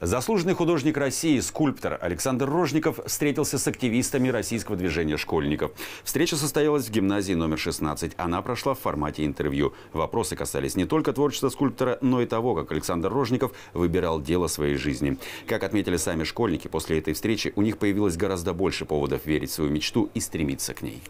Заслуженный художник России, скульптор Александр Рожников встретился с активистами российского движения школьников. Встреча состоялась в гимназии номер 16. Она прошла в формате интервью. Вопросы касались не только творчества скульптора, но и того, как Александр Рожников выбирал дело своей жизни. Как отметили сами школьники, после этой встречи у них появилось гораздо больше поводов верить в свою мечту и стремиться к ней.